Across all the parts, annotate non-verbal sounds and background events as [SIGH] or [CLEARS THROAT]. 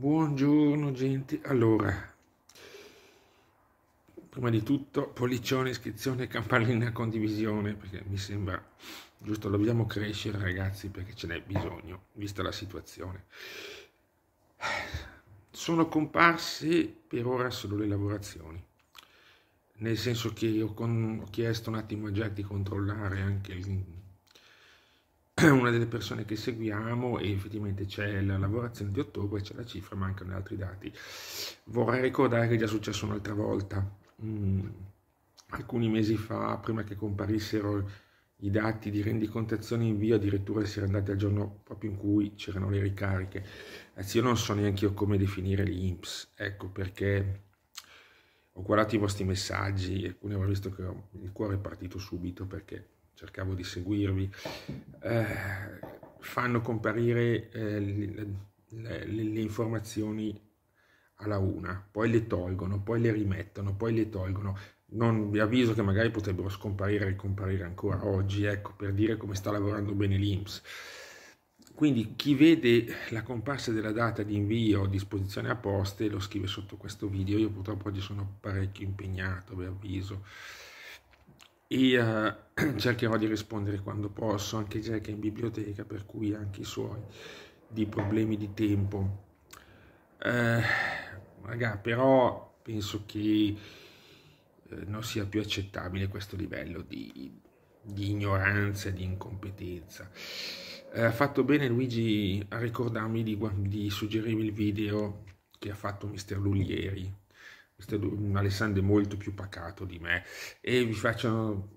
Buongiorno gente, allora, prima di tutto pollicione, iscrizione, campanellina, condivisione, perché mi sembra giusto, dobbiamo crescere ragazzi perché ce n'è bisogno, vista la situazione. Sono comparse per ora solo le lavorazioni, nel senso che io con, ho chiesto un attimo già di controllare anche il [CLEARS THROAT] una delle persone che seguiamo e effettivamente c'è la lavorazione di ottobre, c'è la cifra, mancano altri dati. Vorrei ricordare che è già successo un'altra volta, mm, alcuni mesi fa, prima che comparissero i dati di rendicontazione in via, addirittura si era andati al giorno proprio in cui c'erano le ricariche. Anzi, io non so neanche io come definire l'INPS, ecco perché ho guardato i vostri messaggi e alcuni avevo visto che il cuore è partito subito perché cercavo di seguirvi, eh, fanno comparire eh, le, le, le, informazioni alla una, poi le tolgono, poi le rimettono, poi le tolgono. Non vi avviso che magari potrebbero scomparire e ricomparire ancora oggi, ecco, per dire come sta lavorando bene l'Inps. Quindi chi vede la comparsa della data di invio a disposizione a poste lo scrive sotto questo video. Io purtroppo oggi sono parecchio impegnato, vi avviso e uh, [CLEARS THROAT] cercherò di rispondere quando posso, anche Jack è in biblioteca, per cui anche i suoi di problemi di tempo. Eh, raga, però penso che eh, non sia più accettabile questo livello di, di ignoranza e di incompetenza. Eh, ha fatto bene Luigi a ricordarmi di, di suggerirmi il video che ha fatto Mister Luglieri questo è un Alessandro molto più pacato di me e vi faccio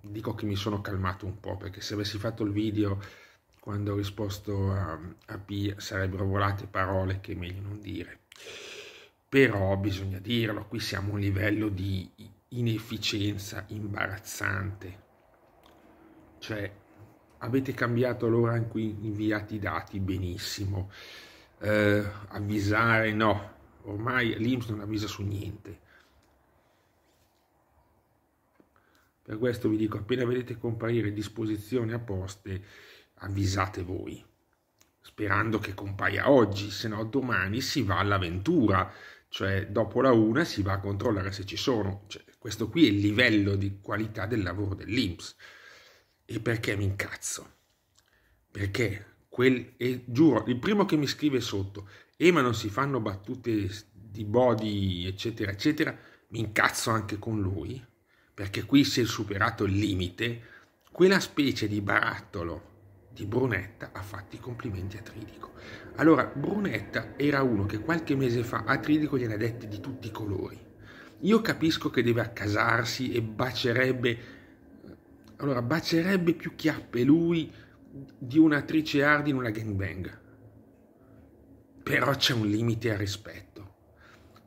dico che mi sono calmato un po' perché se avessi fatto il video quando ho risposto a, a P sarebbero volate parole che è meglio non dire però bisogna dirlo qui siamo a un livello di inefficienza imbarazzante cioè avete cambiato l'ora in cui inviate i dati benissimo eh, avvisare no ormai l'Inps non avvisa su niente. Per questo vi dico, appena vedete comparire disposizioni apposte, avvisate voi, sperando che compaia oggi, se no domani si va all'avventura, cioè dopo la una si va a controllare se ci sono. Cioè, questo qui è il livello di qualità del lavoro dell'Inps. E perché mi incazzo? Perché Quel, e giuro, il primo che mi scrive sotto, e eh, ma non si fanno battute di body, eccetera, eccetera, mi incazzo anche con lui, perché qui si è superato il limite, quella specie di barattolo di Brunetta ha fatto i complimenti a Tridico. Allora, Brunetta era uno che qualche mese fa a Tridico gliene ha detti di tutti i colori. Io capisco che deve accasarsi e bacerebbe... Allora, bacerebbe più chiappe lui di un'attrice hard in una gangbang. Però c'è un limite al rispetto.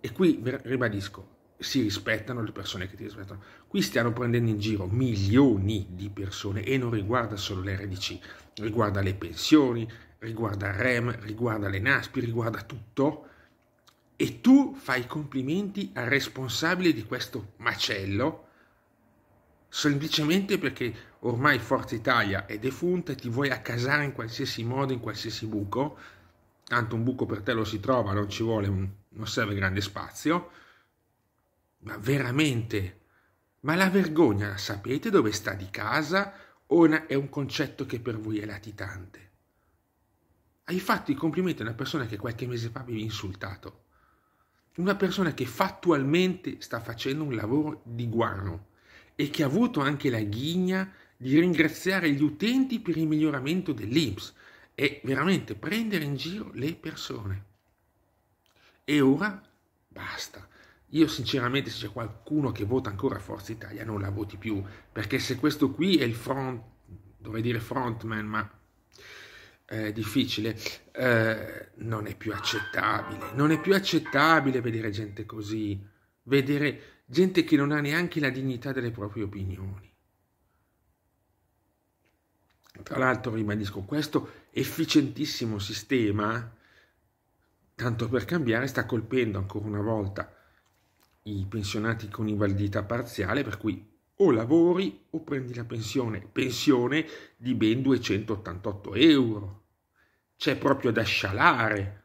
E qui, ribadisco, si rispettano le persone che ti rispettano. Qui stiamo prendendo in giro milioni di persone e non riguarda solo l'RDC, riguarda le pensioni, riguarda REM, riguarda le NASPI, riguarda tutto. E tu fai complimenti al responsabile di questo macello semplicemente perché ormai Forza Italia è defunta e ti vuoi accasare in qualsiasi modo, in qualsiasi buco, tanto un buco per te lo si trova, non ci vuole, non serve grande spazio, ma veramente, ma la vergogna sapete dove sta di casa o è un concetto che per voi è latitante? Hai fatto i complimenti a una persona che qualche mese fa avevi insultato, una persona che fattualmente sta facendo un lavoro di guano, e che ha avuto anche la ghigna di ringraziare gli utenti per il miglioramento dell'Inps e veramente prendere in giro le persone. E ora basta. Io sinceramente se c'è qualcuno che vota ancora Forza Italia non la voti più, perché se questo qui è il front, dovrei dire frontman, ma eh, è difficile, eh, non è più accettabile. Non è più accettabile vedere gente così, vedere gente che non ha neanche la dignità delle proprie opinioni. Tra l'altro, ribadisco, questo efficientissimo sistema, tanto per cambiare, sta colpendo ancora una volta i pensionati con invalidità parziale, per cui o lavori o prendi la pensione, pensione di ben 288 euro. C'è proprio da scialare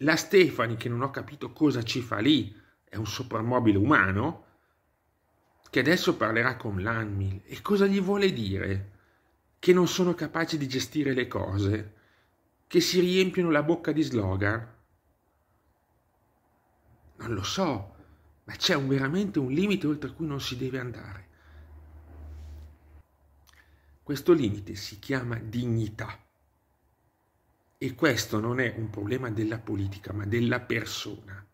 la Stefani, che non ho capito cosa ci fa lì, è un soprammobile umano, che adesso parlerà con l'Anmil e cosa gli vuole dire? Che non sono capaci di gestire le cose, che si riempiono la bocca di slogan? Non lo so, ma c'è un, veramente un limite oltre cui non si deve andare. Questo limite si chiama dignità. E questo non è un problema della politica, ma della persona.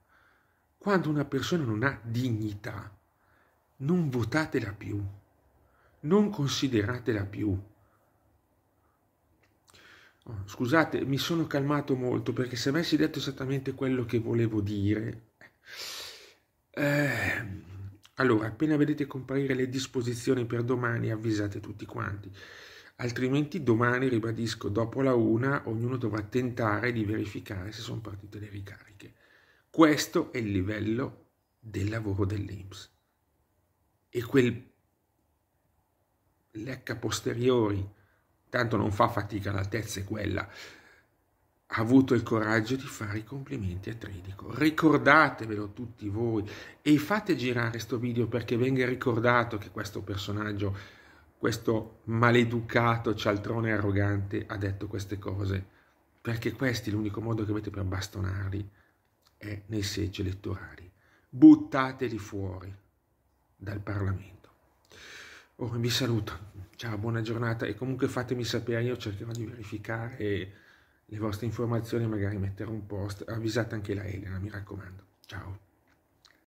Quando una persona non ha dignità, non votatela più, non consideratela più. Oh, scusate, mi sono calmato molto perché se avessi detto esattamente quello che volevo dire... Eh, allora, appena vedete comparire le disposizioni per domani, avvisate tutti quanti altrimenti domani, ribadisco, dopo la una ognuno dovrà tentare di verificare se sono partite le ricariche. Questo è il livello del lavoro dell'Inps. E quel lecca posteriori, tanto non fa fatica, l'altezza è quella, ha avuto il coraggio di fare i complimenti a Tridico. Ricordatevelo tutti voi e fate girare questo video perché venga ricordato che questo personaggio questo maleducato cialtrone arrogante ha detto queste cose, perché questo è l'unico modo che avete per bastonarli, è nei seggi elettorali. Buttateli fuori dal Parlamento. Ora vi saluto, ciao, buona giornata e comunque fatemi sapere, io cercherò di verificare le vostre informazioni, magari metterò un post, avvisate anche la Elena, mi raccomando. Ciao.